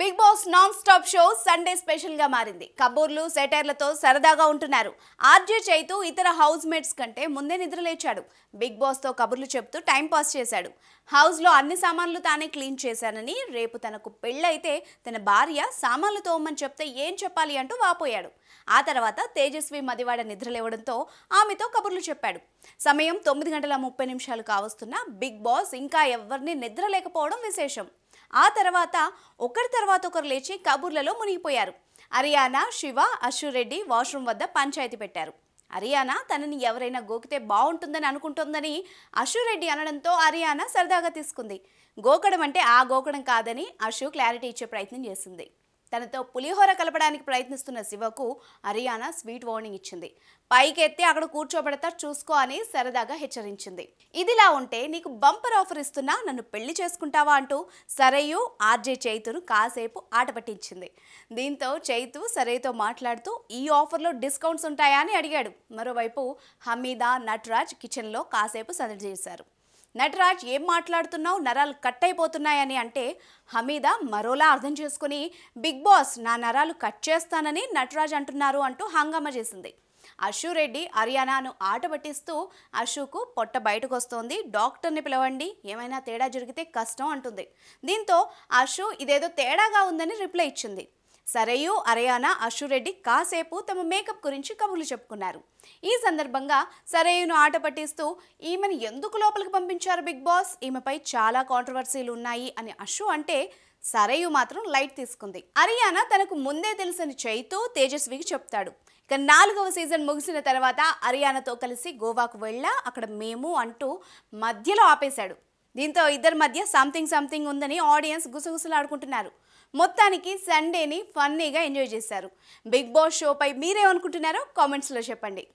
big Boss non stop show Sunday special గా మారింది కబూర్లు సెటైర్లతో సరదాగా ఉంటున్నారు ఆర్జే చైతు ఇతర హౌస్ మేట్స్ కంటే ముందే నిద్రలేచాడు బిగ్ బాస్తో కబుర్లు చెప్తూ టైంపాస్ చేశాడు హౌస్లో అన్ని సామాన్లు తానే క్లీన్ చేశానని రేపు తనకు పెళ్ళైతే తన భార్య సామాన్లు తోమని చెప్తే ఏం చెప్పాలి అంటూ వాపోయాడు ఆ తర్వాత తేజస్వి మదివాడ నిద్రలేవడంతో ఆమెతో కబుర్లు చెప్పాడు సమయం తొమ్మిది గంటల ముప్పై నిమిషాలు కావస్తున్న బిగ్ బాస్ ఇంకా ఎవరిని నిద్రలేకపోవడం విశేషం ఆ తర్వాత ఒకరి తర్వాత ఒకరు లేచి కబుర్లలో మునిగిపోయారు అరియానా శివ అశ్వరెడ్డి వాష్రూమ్ వద్ద పంచాయతీ పెట్టారు అరియానా తనని ఎవరైనా గోకితే బాగుంటుందని అనుకుంటుందని అశురెడ్డి అనడంతో అరియానా సరదాగా తీసుకుంది గోకడం అంటే ఆ గోకడం కాదని అశు క్లారిటీ ఇచ్చే ప్రయత్నం చేసింది తనతో పులిహోర కలపడానికి ప్రయత్నిస్తున్న శివకు హరియానా స్వీట్ వార్నింగ్ ఇచ్చింది పైకెత్తి అక్కడ కూర్చోబెడతా చూసుకో అని సరదాగా హెచ్చరించింది ఇదిలా ఉంటే నీకు బంపర్ ఆఫర్ ఇస్తున్నా నన్ను పెళ్లి చేసుకుంటావా అంటూ సరయు ఆర్జే చైతును కాసేపు ఆట పట్టించింది దీంతో చైతు సరయ్యతో మాట్లాడుతూ ఈ ఆఫర్లో డిస్కౌంట్స్ ఉంటాయా అని అడిగాడు మరోవైపు హమీదా నటరాజ్ కిచెన్లో కాసేపు సదరి చేశారు నటరాజ్ ఏం మాట్లాడుతున్నావు నరాలు కట్ అయిపోతున్నాయని అంటే హమీద మరోలా అర్థం చేసుకుని బిగ్ బాస్ నా నరాలు కట్ చేస్తానని నటరాజ్ అంటున్నారు అంటూ హంగామా చేసింది అశు రెడ్డి హర్యానాను ఆట పట్టిస్తూ అశుకు పొట్ట బయటకు వస్తోంది డాక్టర్ని పిలవండి ఏమైనా తేడా జరిగితే కష్టం అంటుంది దీంతో అశు ఇదేదో తేడాగా ఉందని రిప్లై ఇచ్చింది సరయు అరయానా అశురెడ్డి కాసేపు తమ మేకప్ గురించి కబుర్లు చెప్పుకున్నారు ఈ సందర్భంగా సరయును ఆట పట్టిస్తూ ఈమెను ఎందుకు లోపలికి పంపించారు బిగ్ బాస్ ఈమెపై చాలా కాంట్రవర్సీలు ఉన్నాయి అని అశు అంటే సరయు మాత్రం లైట్ తీసుకుంది అరియానా తనకు ముందే తెలిసిన చైతూ తేజస్వికి చెప్తాడు ఇక నాలుగవ సీజన్ ముగిసిన తర్వాత అరియానాతో కలిసి గోవాకు వెళ్ళా అక్కడ మేము అంటూ మధ్యలో ఆపేశాడు దీంతో ఇద్దరి మధ్య సంథింగ్ సంథింగ్ ఉందని ఆడియన్స్ గుసగుసలాడుకుంటున్నారు మొత్తానికి సండేని ఫన్నీగా ఎంజాయ్ చేశారు బిగ్ బాస్ షోపై మీరేమనుకుంటున్నారో కామెంట్స్లో చెప్పండి